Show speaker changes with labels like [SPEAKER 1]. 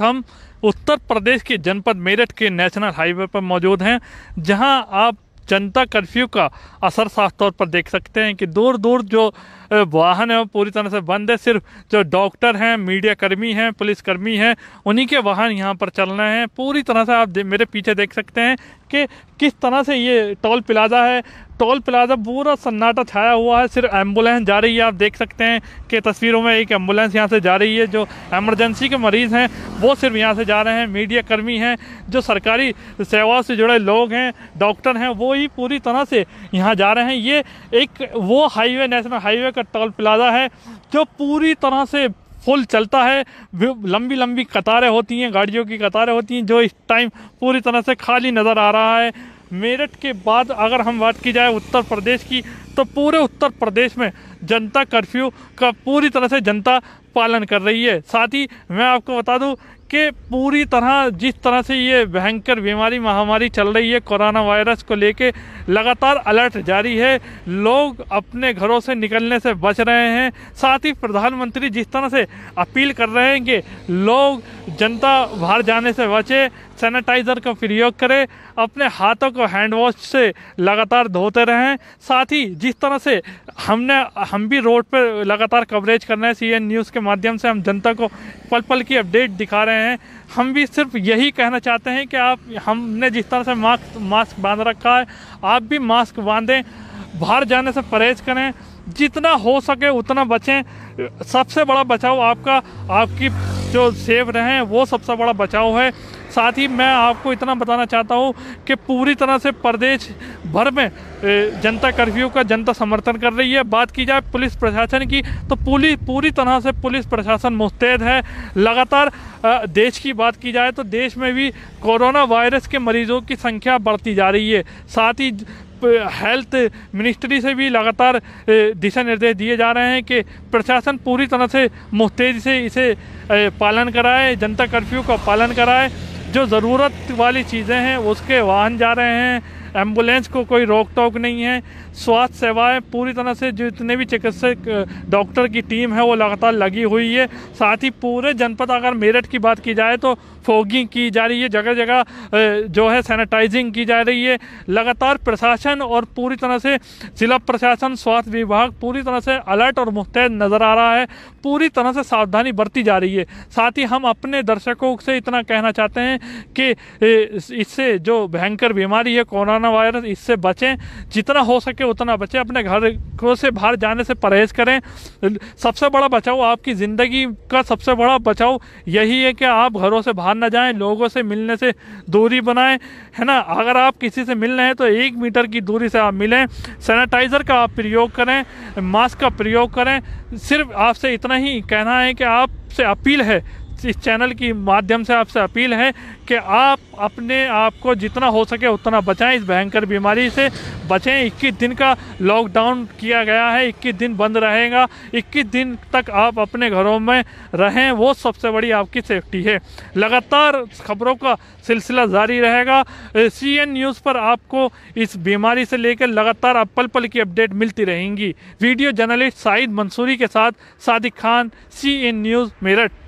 [SPEAKER 1] वक्त हम उत्तर प्रदेश के जनपद मेरठ के नेशनल हाईवे पर मौजूद हैं जहां आप जनता कर्फ्यू का असर साफ तौर पर देख सकते हैं कि दूर दूर जो वाहन है वो पूरी तरह से बंद है सिर्फ जो डॉक्टर हैं मीडिया कर्मी हैं पुलिस कर्मी हैं उन्हीं के वाहन यहाँ पर चल रहे हैं पूरी तरह से आप मेरे पीछे देख सकते हैं कि किस तरह से ये टोल प्लाज़ा है टोल प्लाज़ा पूरा सन्नाटा छाया हुआ है सिर्फ एम्बुलेंस जा रही है आप देख सकते हैं कि तस्वीरों में एक एम्बुलेंस यहाँ से जा रही है जो एमरजेंसी के मरीज़ हैं वो सिर्फ यहाँ से जा रहे हैं मीडिया कर्मी हैं जो सरकारी सेवा से जुड़े लोग हैं डॉक्टर हैं वो ही पूरी तरह से यहाँ जा रहे हैं ये एक वो हाईवे नेशनल हाईवे का टोल प्लाज़ा है जो पूरी तरह से फुल चलता है लंबी लंबी कतारें होती हैं गाड़ियों की कतारें होती हैं जो इस टाइम पूरी तरह से खाली नज़र आ रहा है मेरठ के बाद अगर हम बात की जाए उत्तर प्रदेश की तो पूरे उत्तर प्रदेश में जनता कर्फ्यू का पूरी तरह से जनता पालन कर रही है साथ ही मैं आपको बता दूं कि पूरी तरह जिस तरह से ये भयंकर बीमारी महामारी चल रही है कोरोना वायरस को लेके लगातार अलर्ट जारी है लोग अपने घरों से निकलने से बच रहे हैं साथ ही प्रधानमंत्री जिस तरह से अपील कर रहे हैं कि लोग जनता बाहर जाने से बचे सैनिटाइज़र का प्रयोग करें अपने हाथों को हैंड वॉश से लगातार धोते रहें साथ ही जिस तरह से हमने हम भी रोड पर लगातार कवरेज कर रहे हैं सी न्यूज़ के के माध्यम से हम जनता को पल पल की अपडेट दिखा रहे हैं हम भी सिर्फ यही कहना चाहते हैं कि आप हमने जिस तरह से मास्क मास्क बांध रखा है आप भी मास्क बांधें बाहर जाने से परहेज करें जितना हो सके उतना बचें सबसे बड़ा बचाव आपका आपकी जो सेफ रहें वो सबसे बड़ा बचाव है साथ ही मैं आपको इतना बताना चाहता हूँ कि पूरी तरह से प्रदेश भर में जनता कर्फ्यू का जनता समर्थन कर रही है बात की जाए पुलिस प्रशासन की तो पूरी पूरी तरह से पुलिस प्रशासन मुस्तैद है लगातार देश की बात की जाए तो देश में भी कोरोना वायरस के मरीजों की संख्या बढ़ती जा रही है साथ ही हेल्थ मिनिस्ट्री से भी लगातार दिशा निर्देश दिए जा रहे हैं कि प्रशासन पूरी तरह से मुस्तैद से इसे पालन कराए जनता कर्फ्यू का पालन कराए जो ज़रूरत वाली चीज़ें हैं उसके वाहन जा रहे हैं एम्बुलेंस को कोई रोक टोक नहीं है स्वास्थ्य सेवाएं पूरी तरह से जितने भी चिकित्सक डॉक्टर की टीम है वो लगातार लगी हुई है साथ ही पूरे जनपद अगर मेरठ की बात की जाए तो फोगिंग की जा रही है जगह जगह जो है सैनिटाइजिंग की जा रही है लगातार प्रशासन और पूरी तरह से जिला प्रशासन स्वास्थ्य विभाग पूरी तरह से अलर्ट और मुस्तैद नज़र आ रहा है पूरी तरह से सावधानी बरती जा रही है साथ ही हम अपने दर्शकों से इतना कहना चाहते हैं कि इससे जो भयंकर बीमारी है कोरोना कोरोना वायरस इससे बचें जितना हो सके उतना बचें अपने घर को से बाहर जाने से परहेज़ करें सबसे बड़ा बचाव आपकी ज़िंदगी का सबसे बड़ा बचाव यही है कि आप घरों से बाहर ना जाएं लोगों से मिलने से दूरी बनाएं है ना अगर आप किसी से मिल रहे हैं तो एक मीटर की दूरी से आप मिलें सैनिटाइज़र का आप प्रयोग करें मास्क का प्रयोग करें सिर्फ आपसे इतना ही कहना है कि आपसे अपील है इस चैनल की माध्यम से आपसे अपील है कि आप अपने आप को जितना हो सके उतना बचाएं इस भयंकर बीमारी से बचें 21 दिन का लॉकडाउन किया गया है 21 दिन बंद रहेगा 21 दिन तक आप अपने घरों में रहें वो सबसे बड़ी आपकी सेफ्टी है लगातार खबरों का सिलसिला जारी रहेगा सी एन न्यूज़ पर आपको इस बीमारी से लेकर लगातार आप पल पल की अपडेट मिलती रहेंगी वीडियो जर्नलिस्ट साइद मंसूरी के साथ Sadiq Khan C N news Meerut